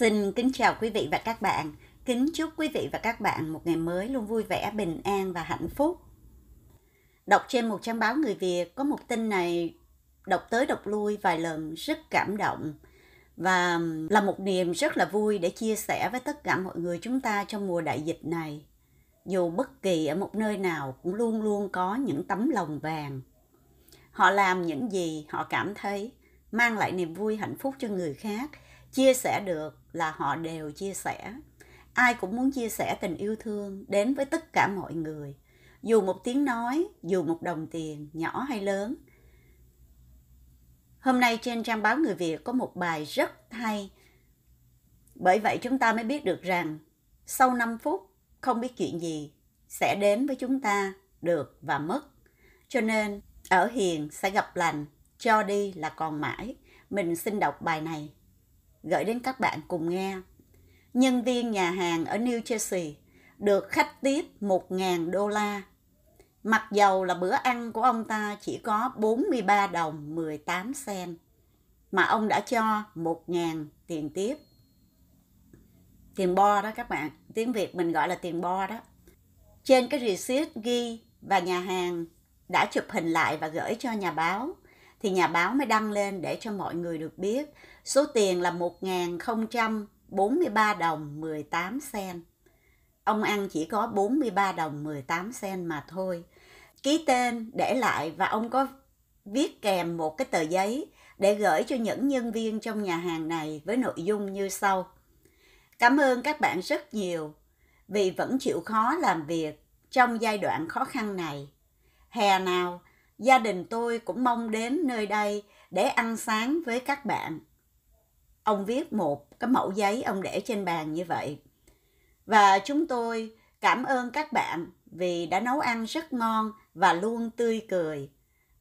Xin kính chào quý vị và các bạn. Kính chúc quý vị và các bạn một ngày mới luôn vui vẻ, bình an và hạnh phúc. Đọc trên một trang báo người Việt có một tin này đọc tới đọc lui vài lần rất cảm động và là một niềm rất là vui để chia sẻ với tất cả mọi người chúng ta trong mùa đại dịch này. Dù bất kỳ ở một nơi nào cũng luôn luôn có những tấm lòng vàng. Họ làm những gì họ cảm thấy mang lại niềm vui hạnh phúc cho người khác – chia sẻ được là họ đều chia sẻ ai cũng muốn chia sẻ tình yêu thương đến với tất cả mọi người dù một tiếng nói dù một đồng tiền nhỏ hay lớn hôm nay trên trang báo người việt có một bài rất hay bởi vậy chúng ta mới biết được rằng sau 5 phút không biết chuyện gì sẽ đến với chúng ta được và mất. Cho nên ở hiền sẽ gặp lành, cho đi là còn mãi. Mình xin đọc bài này gửi đến các bạn cùng nghe. Nhân viên nhà hàng ở New Jersey được khách tiếp 1.000 đô la. Mặc dầu là bữa ăn của ông ta chỉ có 43 đồng 18 sen, mà ông đã cho 1.000 tiền tiếp. Tiền bo đó các bạn, tiếng Việt mình gọi là tiền bo đó. Trên cái receipt ghi và nhà hàng đã chụp hình lại và gửi cho nhà báo thì nhà báo mới đăng lên để cho mọi người được biết. Số tiền là 1.043 đồng 18 sen. Ông ăn chỉ có 43 đồng 18 sen mà thôi. Ký tên để lại và ông có viết kèm một cái tờ giấy để gửi cho những nhân viên trong nhà hàng này với nội dung như sau. Cảm ơn các bạn rất nhiều vì vẫn chịu khó làm việc trong giai đoạn khó khăn này. Hè nào gia đình tôi cũng mong đến nơi đây để ăn sáng với các bạn ông viết một cái mẫu giấy ông để trên bàn như vậy và chúng tôi cảm ơn các bạn vì đã nấu ăn rất ngon và luôn tươi cười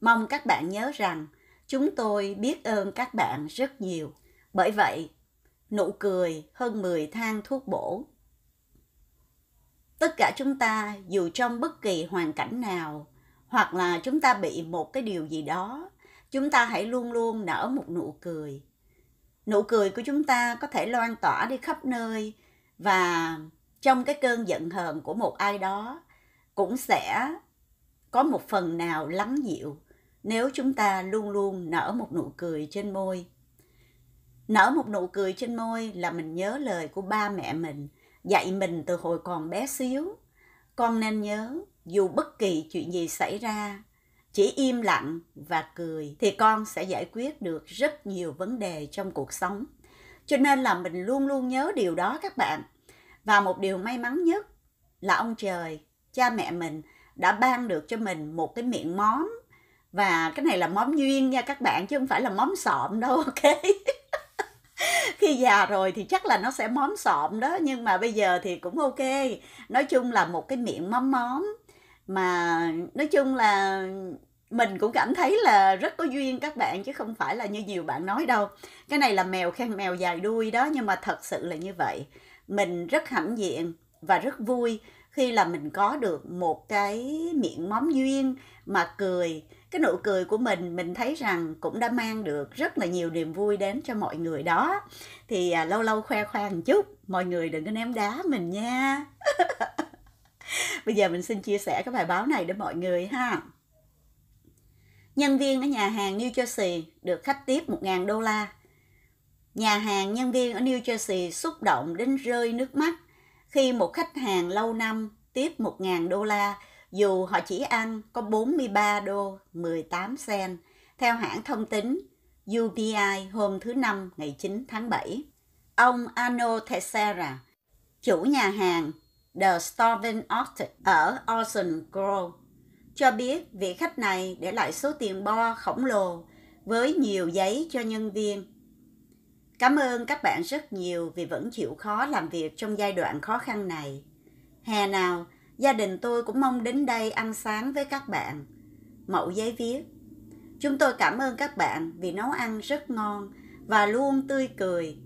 mong các bạn nhớ rằng chúng tôi biết ơn các bạn rất nhiều bởi vậy nụ cười hơn 10 thang thuốc bổ tất cả chúng ta dù trong bất kỳ hoàn cảnh nào hoặc là chúng ta bị một cái điều gì đó chúng ta hãy luôn luôn nở một nụ cười nụ cười của chúng ta có thể loan tỏa đi khắp nơi và trong cái cơn giận hờn của một ai đó cũng sẽ có một phần nào lắng dịu nếu chúng ta luôn luôn nở một nụ cười trên môi nở một nụ cười trên môi là mình nhớ lời của ba mẹ mình dạy mình từ hồi còn bé xíu con nên nhớ dù bất kỳ chuyện gì xảy ra chỉ im lặng và cười thì con sẽ giải quyết được rất nhiều vấn đề trong cuộc sống cho nên là mình luôn luôn nhớ điều đó các bạn và một điều may mắn nhất là ông trời cha mẹ mình đã ban được cho mình một cái miệng móm và cái này là móm duyên nha các bạn chứ không phải là móm sọm đâu ok khi già rồi thì chắc là nó sẽ móm sọm đó nhưng mà bây giờ thì cũng ok nói chung là một cái miệng móm móm mà nói chung là mình cũng cảm thấy là rất có duyên các bạn chứ không phải là như nhiều bạn nói đâu cái này là mèo khen mèo dài đuôi đó nhưng mà thật sự là như vậy mình rất hãnh diện và rất vui khi là mình có được một cái miệng móm duyên mà cười cái nụ cười của mình mình thấy rằng cũng đã mang được rất là nhiều niềm vui đến cho mọi người đó thì à, lâu lâu khoe khoang chút mọi người đừng có ném đá mình nha bây giờ mình xin chia sẻ cái bài báo này để mọi người ha nhân viên ở nhà hàng New Jersey được khách tiếp 1.000 đô la. Nhà hàng nhân viên ở New Jersey xúc động đến rơi nước mắt khi một khách hàng lâu năm tiếp 1.000 đô la dù họ chỉ ăn có 43 đô 18 sen theo hãng thông tin UPI hôm thứ Năm ngày 9 tháng 7. Ông Ano Teixeira, chủ nhà hàng The Starving Artist ở Orson Grove cho biết vị khách này để lại số tiền bo khổng lồ với nhiều giấy cho nhân viên. Cảm ơn các bạn rất nhiều vì vẫn chịu khó làm việc trong giai đoạn khó khăn này. Hè nào, gia đình tôi cũng mong đến đây ăn sáng với các bạn. Mẫu giấy viết Chúng tôi cảm ơn các bạn vì nấu ăn rất ngon và luôn tươi cười.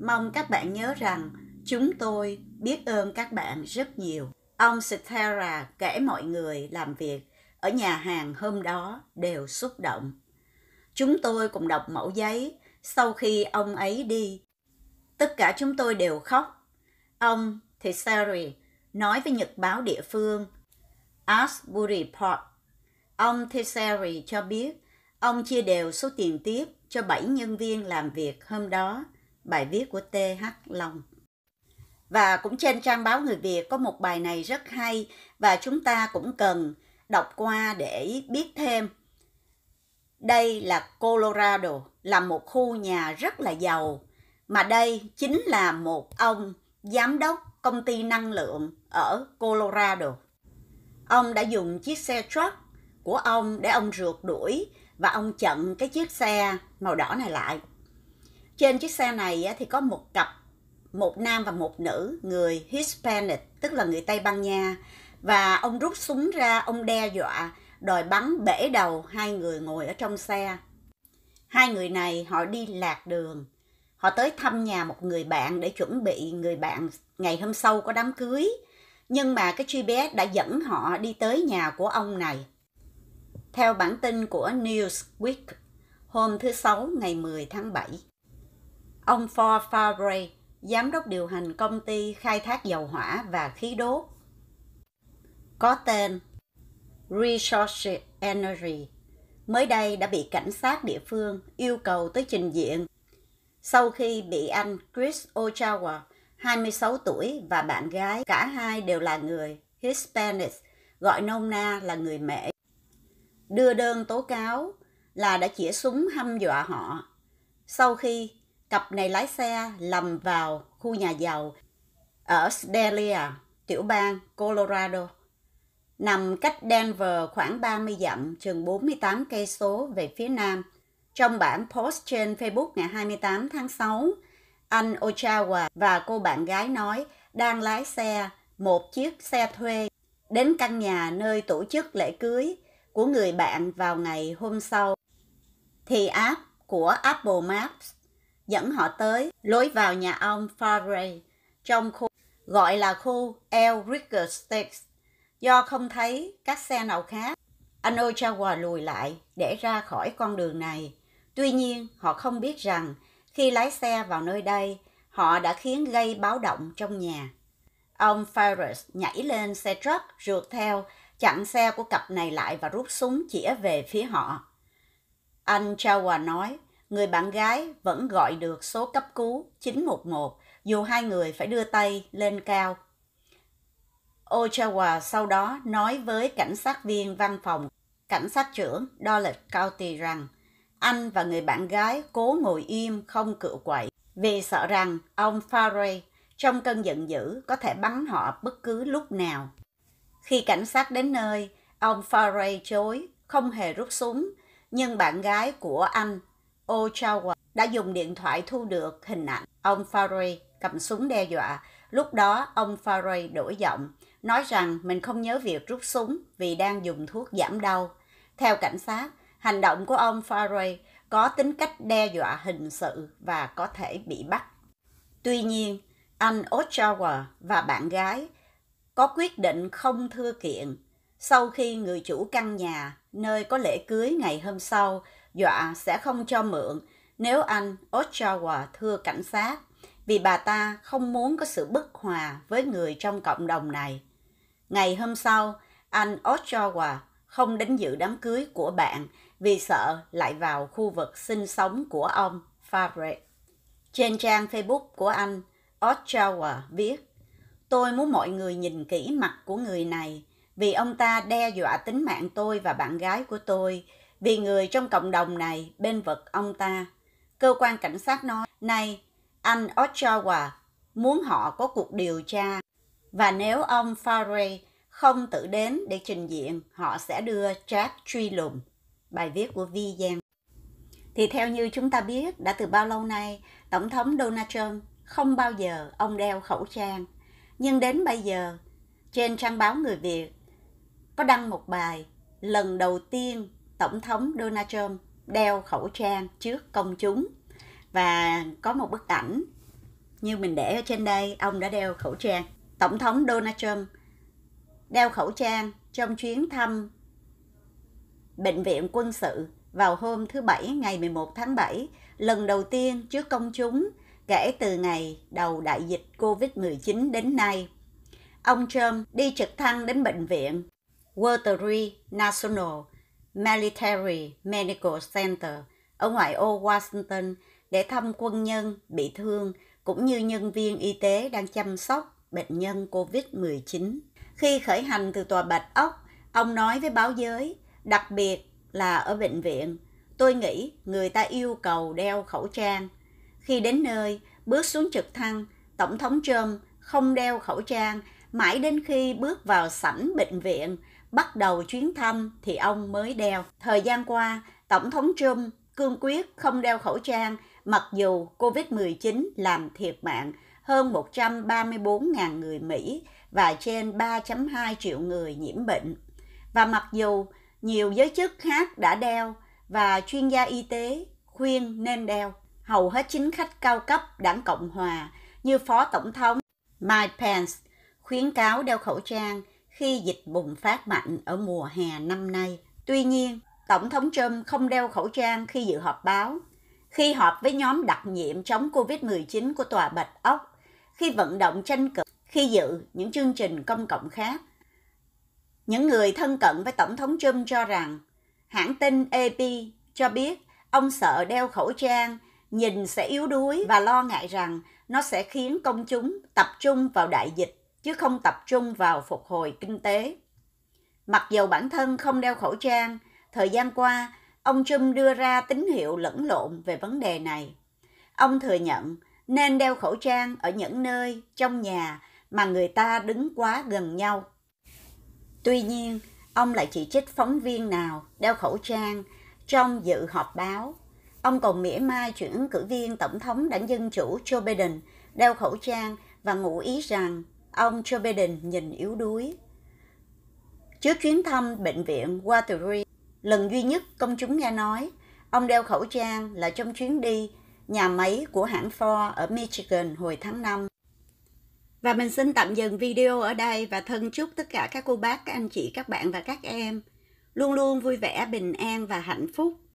Mong các bạn nhớ rằng chúng tôi biết ơn các bạn rất nhiều. Ông Stera kể mọi người làm việc ở nhà hàng hôm đó đều xúc động. Chúng tôi cùng đọc mẫu giấy sau khi ông ấy đi. Tất cả chúng tôi đều khóc. Ông thì Tessari nói với nhật báo địa phương Asbury Park. Ông Tessari cho biết ông chia đều số tiền tiếp cho 7 nhân viên làm việc hôm đó. Bài viết của TH Long. Và cũng trên trang báo Người Việt có một bài này rất hay và chúng ta cũng cần đọc qua để biết thêm. Đây là Colorado, là một khu nhà rất là giàu, mà đây chính là một ông giám đốc công ty năng lượng ở Colorado. Ông đã dùng chiếc xe truck của ông để ông rượt đuổi và ông chặn cái chiếc xe màu đỏ này lại. Trên chiếc xe này thì có một cặp một nam và một nữ người Hispanic tức là người Tây Ban Nha và ông rút súng ra ông đe dọa đòi bắn bể đầu hai người ngồi ở trong xe. Hai người này họ đi lạc đường. Họ tới thăm nhà một người bạn để chuẩn bị người bạn ngày hôm sau có đám cưới. Nhưng mà cái GPS đã dẫn họ đi tới nhà của ông này. Theo bản tin của Newsweek, hôm thứ Sáu ngày 10 tháng 7, ông Ford Fabre, giám đốc điều hành công ty khai thác dầu hỏa và khí đốt có tên Resource Energy mới đây đã bị cảnh sát địa phương yêu cầu tới trình diện sau khi bị anh Chris Ochawa, 26 tuổi và bạn gái, cả hai đều là người Hispanic, gọi nông na là người mẹ đưa đơn tố cáo là đã chĩa súng hăm dọa họ. Sau khi cặp này lái xe lầm vào khu nhà giàu ở Delia, tiểu bang Colorado, nằm cách Denver khoảng 30 dặm, chừng 48 cây số về phía nam. Trong bản post trên Facebook ngày 28 tháng 6, anh Ochawa và cô bạn gái nói đang lái xe một chiếc xe thuê đến căn nhà nơi tổ chức lễ cưới của người bạn vào ngày hôm sau. Thì app của Apple Maps dẫn họ tới lối vào nhà ông Faray trong khu gọi là khu El Rigger Stakes. Do không thấy các xe nào khác, anh Ochawa lùi lại để ra khỏi con đường này. Tuy nhiên, họ không biết rằng khi lái xe vào nơi đây, họ đã khiến gây báo động trong nhà. Ông Ferris nhảy lên xe truck rượt theo, chặn xe của cặp này lại và rút súng chĩa về phía họ. Anh Chawa nói, người bạn gái vẫn gọi được số cấp cứu 911 dù hai người phải đưa tay lên cao. Ochawa sau đó nói với cảnh sát viên văn phòng cảnh sát trưởng Dollard County rằng anh và người bạn gái cố ngồi im không cự quậy vì sợ rằng ông Faray trong cơn giận dữ có thể bắn họ bất cứ lúc nào. Khi cảnh sát đến nơi, ông Faray chối, không hề rút súng, nhưng bạn gái của anh Ochawa đã dùng điện thoại thu được hình ảnh ông Farai cầm súng đe dọa. Lúc đó, ông Farai đổi giọng, nói rằng mình không nhớ việc rút súng vì đang dùng thuốc giảm đau. Theo cảnh sát, hành động của ông Farai có tính cách đe dọa hình sự và có thể bị bắt. Tuy nhiên, anh Ochawa và bạn gái có quyết định không thưa kiện sau khi người chủ căn nhà nơi có lễ cưới ngày hôm sau dọa sẽ không cho mượn nếu anh Oshawa thưa cảnh sát, vì bà ta không muốn có sự bất hòa với người trong cộng đồng này. Ngày hôm sau, anh Oshawa không đến dự đám cưới của bạn vì sợ lại vào khu vực sinh sống của ông Fabre. Trên trang Facebook của anh, Oshawa viết, Tôi muốn mọi người nhìn kỹ mặt của người này vì ông ta đe dọa tính mạng tôi và bạn gái của tôi vì người trong cộng đồng này bên vực ông ta. Cơ quan cảnh sát nói, nay anh Ochoa muốn họ có cuộc điều tra và nếu ông Farai không tự đến để trình diện, họ sẽ đưa Jack truy lùng. Bài viết của Vi Giang. Thì theo như chúng ta biết, đã từ bao lâu nay, Tổng thống Donald Trump không bao giờ ông đeo khẩu trang. Nhưng đến bây giờ, trên trang báo Người Việt có đăng một bài lần đầu tiên Tổng thống Donald Trump đeo khẩu trang trước công chúng và có một bức ảnh như mình để ở trên đây ông đã đeo khẩu trang tổng thống donald trump đeo khẩu trang trong chuyến thăm bệnh viện quân sự vào hôm thứ Bảy ngày 11 tháng 7, lần đầu tiên trước công chúng kể từ ngày đầu đại dịch COVID-19 đến nay. Ông Trump đi trực thăng đến bệnh viện Rotary National Military Medical Center ở ngoại ô Washington để thăm quân nhân bị thương cũng như nhân viên y tế đang chăm sóc bệnh nhân COVID-19. Khi khởi hành từ tòa Bạch Ốc, ông nói với báo giới, đặc biệt là ở bệnh viện, tôi nghĩ người ta yêu cầu đeo khẩu trang. Khi đến nơi, bước xuống trực thăng, Tổng thống Trump không đeo khẩu trang mãi đến khi bước vào sảnh bệnh viện bắt đầu chuyến thăm thì ông mới đeo. Thời gian qua, Tổng thống Trump cương quyết không đeo khẩu trang mặc dù COVID-19 làm thiệt mạng hơn 134.000 người Mỹ và trên 3.2 triệu người nhiễm bệnh. Và mặc dù nhiều giới chức khác đã đeo và chuyên gia y tế khuyên nên đeo, hầu hết chính khách cao cấp đảng Cộng Hòa như Phó Tổng thống Mike Pence khuyến cáo đeo khẩu trang khi dịch bùng phát mạnh ở mùa hè năm nay. Tuy nhiên, Tổng thống Trump không đeo khẩu trang khi dự họp báo, khi họp với nhóm đặc nhiệm chống COVID-19 của Tòa Bạch Ốc, khi vận động tranh cử, khi dự những chương trình công cộng khác. Những người thân cận với Tổng thống Trump cho rằng, hãng tin AP cho biết ông sợ đeo khẩu trang, nhìn sẽ yếu đuối và lo ngại rằng nó sẽ khiến công chúng tập trung vào đại dịch chứ không tập trung vào phục hồi kinh tế. Mặc dù bản thân không đeo khẩu trang, thời gian qua, ông Trump đưa ra tín hiệu lẫn lộn về vấn đề này. Ông thừa nhận nên đeo khẩu trang ở những nơi trong nhà mà người ta đứng quá gần nhau. Tuy nhiên, ông lại chỉ trích phóng viên nào đeo khẩu trang trong dự họp báo. Ông còn mỉa mai chuyện ứng cử viên tổng thống đảng Dân Chủ Joe Biden đeo khẩu trang và ngụ ý rằng Ông Joe Biden nhìn yếu đuối. Trước chuyến thăm bệnh viện Waterbury, lần duy nhất công chúng nghe nói ông đeo khẩu trang là trong chuyến đi nhà máy của hãng Ford ở Michigan hồi tháng 5. Và mình xin tạm dừng video ở đây và thân chúc tất cả các cô bác, các anh chị, các bạn và các em luôn luôn vui vẻ, bình an và hạnh phúc.